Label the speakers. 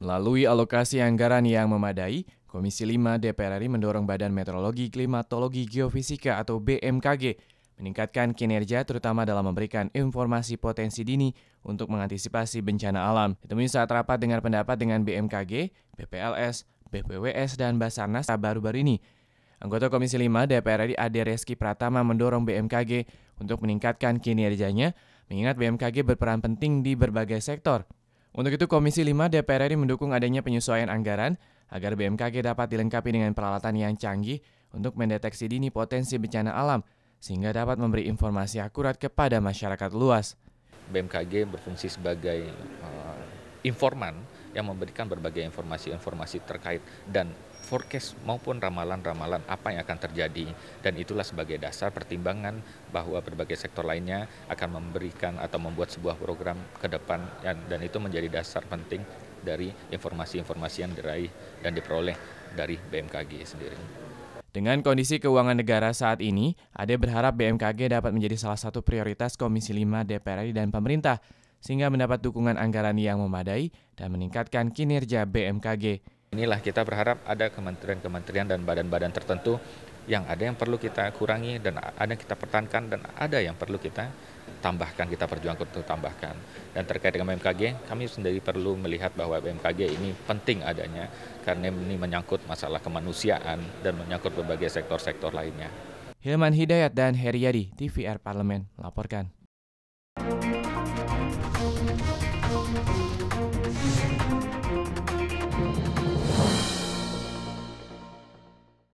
Speaker 1: Melalui alokasi anggaran yang memadai, Komisi 5 DPR RI mendorong Badan Meteorologi, Klimatologi, Geofisika atau BMKG meningkatkan kinerja terutama dalam memberikan informasi potensi dini untuk mengantisipasi bencana alam. Ditemui saat rapat dengan pendapat dengan BMKG, BPLS, BPWS, dan Basarnas baru-baru ini. Anggota Komisi 5 DPR RI Ade Reski Pratama mendorong BMKG untuk meningkatkan kinerjanya, mengingat BMKG berperan penting di berbagai sektor, untuk itu, Komisi 5 DPR RI mendukung adanya penyesuaian anggaran agar BMKG dapat dilengkapi dengan peralatan yang canggih untuk mendeteksi dini potensi bencana alam, sehingga dapat memberi informasi akurat kepada masyarakat luas.
Speaker 2: BMKG berfungsi sebagai uh, informan yang memberikan berbagai informasi-informasi terkait dan forecast maupun ramalan-ramalan apa yang akan terjadi dan itulah sebagai dasar pertimbangan bahwa berbagai sektor lainnya akan memberikan atau membuat sebuah program ke depan dan itu menjadi dasar penting dari informasi-informasi yang diraih dan diperoleh dari BMKG sendiri.
Speaker 1: Dengan kondisi keuangan negara saat ini, Ade berharap BMKG dapat menjadi salah satu prioritas Komisi 5 DPR RI dan pemerintah sehingga mendapat dukungan anggaran yang memadai dan meningkatkan kinerja BMKG.
Speaker 2: Inilah kita berharap ada kementerian-kementerian dan badan-badan tertentu yang ada yang perlu kita kurangi dan ada yang kita pertahankan dan ada yang perlu kita tambahkan, kita perjuangkan untuk tambahkan. Dan terkait dengan BMKG, kami sendiri perlu melihat bahwa BMKG ini penting adanya karena ini menyangkut masalah kemanusiaan dan menyangkut berbagai sektor-sektor lainnya.
Speaker 1: Hilman Hidayat dan Heriadi, TVR Parlemen, melaporkan.